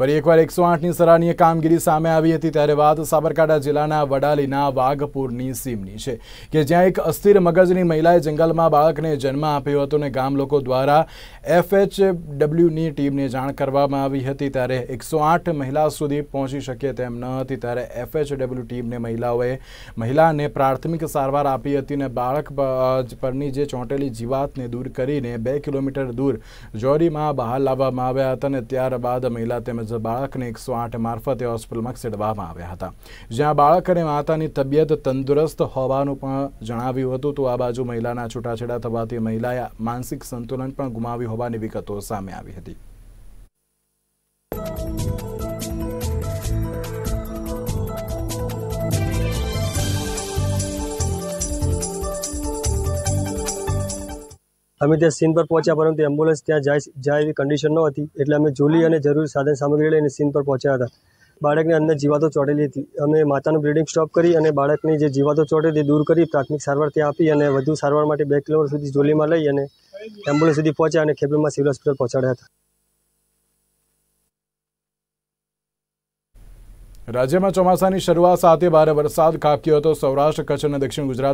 ફરી એકવાર એકસો આઠની સરાહનીય કામગીરી સામે આવી હતી ત્યારે વાત સાબરકાંઠા જિલ્લાના વડાલીના વાઘપુરની સીમની છે કે જ્યાં એક અસ્થિર મગજની મહિલાએ જંગલમાં બાળકને જન્મ આપ્યો હતો અને ગામ લોકો દ્વારા એફએચડબલ્યુની ટીમને જાણ કરવામાં આવી હતી ત્યારે એકસો આઠ મહિલા સુધી પહોંચી શકે તેમ ન હતી ત્યારે એફએચડબલ્યુ ટીમને મહિલાઓએ મહિલાને પ્રાથમિક સારવાર આપી હતી અને બાળક પરની જે ચોંટેલી જીવાતને દૂર કરીને બે કિલોમીટર દૂર જોરીમાં બહાર લાવવામાં આવ્યા હતા અને ત્યારબાદ મહિલા તેમજ જ બાળકને એકસો આઠ મારફતે હોસ્પિટલમાં ખસેડવામાં આવ્યા હતા જ્યાં બાળકને માતાની તબિયત તંદુરસ્ત હોવાનું પણ જણાવ્યું હતું તો આ બાજુ મહિલાના છૂટાછેડા થવાથી મહિલાએ માનસિક સંતુલન પણ ગુમાવ્યું હોવાની વિગતો સામે આવી હતી અમે ત્યાં સીન પર પહોંચ્યા પરંતુ એમ્બ્યુલન્સ ત્યાં જાય જાય એવી કન્ડિશન ન હતી એટલે અમે જોલી અને જરૂરી સાધન સામગ્રી લઈને સીન પર પહોંચ્યા હતા બાળકને અંદર જીવાતો ચોટેલી હતી અમે માતાનું બ્લીડિંગ સ્ટોપ કરી અને બાળકની જે જીવાતો ચોટેલી દૂર કરી પ્રાથમિક સારવાર ત્યાં આપી અને વધુ સારવાર માટે બે કિલોમીટર સુધી જોલીમાં લઈ અને એમ્બ્યુલન્સ સુધી પહોંચ્યા અને ખેપીમાં સિવિલ હોસ્પિટલ પહોંચાડ્યા હતા રાજ્યમાં ચોમાસાની શરૂઆત સાથે ભારે વરસાદ ખાબક્યો હતો સૌરાષ્ટ્ર કચ્છ અને દક્ષિણ ગુજરાત